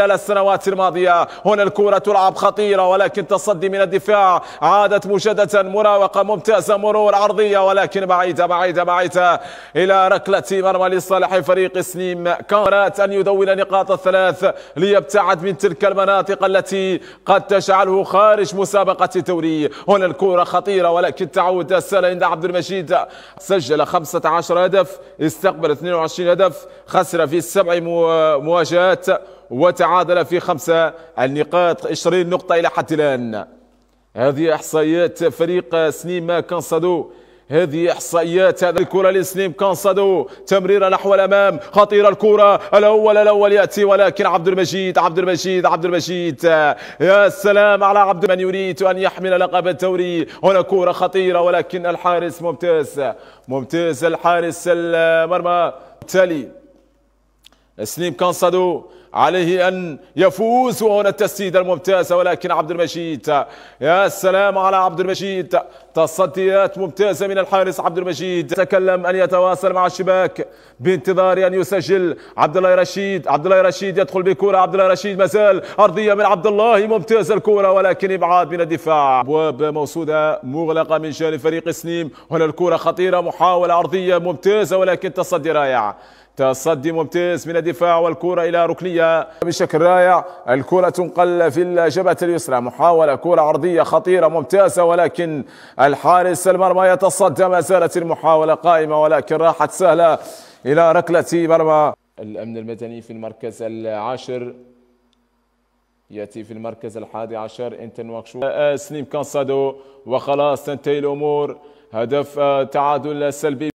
خلال السنوات الماضية هنا الكرة تلعب خطيرة ولكن تصدي من الدفاع عادت مجددا مراوقة ممتازة مرور عرضية ولكن بعيدة بعيدة بعيدة إلى ركلة مرمى لصالح فريق سنيم كانت أن يدون نقاط الثلاث ليبتعد من تلك المناطق التي قد تجعله خارج مسابقة الدوري هنا الكرة خطيرة ولكن تعود السنة عند عبد المجيد سجل 15 هدف استقبل 22 هدف خسر في سبع مواجهات وتعادل في خمسة النقاط 20 نقطة إلى حد الآن هذه إحصائيات فريق سنيما كانسادو هذه احصائيات هذا الكره لسليم كانسادو تمريره نحو الامام خطيره الكره الاول الاول ياتي ولكن عبد المجيد عبد المجيد عبد المجيد يا سلام على عبد من يريد ان يحمل لقب الدوري هنا كره خطيره ولكن الحارس ممتاز ممتاز الحارس المرمى تالي سليم كانسادو عليه أن يفوز وهنا التسديدة الممتازة ولكن عبد المجيد يا سلام على عبد المجيد تصديات ممتازة من الحارس عبد المجيد تكلم أن يتواصل مع الشباك بانتظار أن يسجل عبد الله رشيد عبد الله رشيد يدخل بكرة عبد الله رشيد مازال أرضية من عبد الله ممتازة الكرة ولكن إبعاد من الدفاع أبواب موصوده مغلقة من جانب فريق سنيم هنا الكرة خطيرة محاولة أرضية ممتازة ولكن تصدي رائع تصدي ممتاز من الدفاع والكرة إلى ركنية بشكل رائع الكرة تنقل في الجبهة اليسرى محاولة كرة عرضية خطيرة ممتازة ولكن الحارس المرمى يتصدى ما زالت المحاولة قائمة ولكن راحت سهلة إلى ركلة مرمى الأمن المدني في المركز العاشر ياتي في المركز الحادي عشر انتن واكشو آه، سليم كانسادو وخلاص تنتهي الامور هدف آه، تعادل سلبي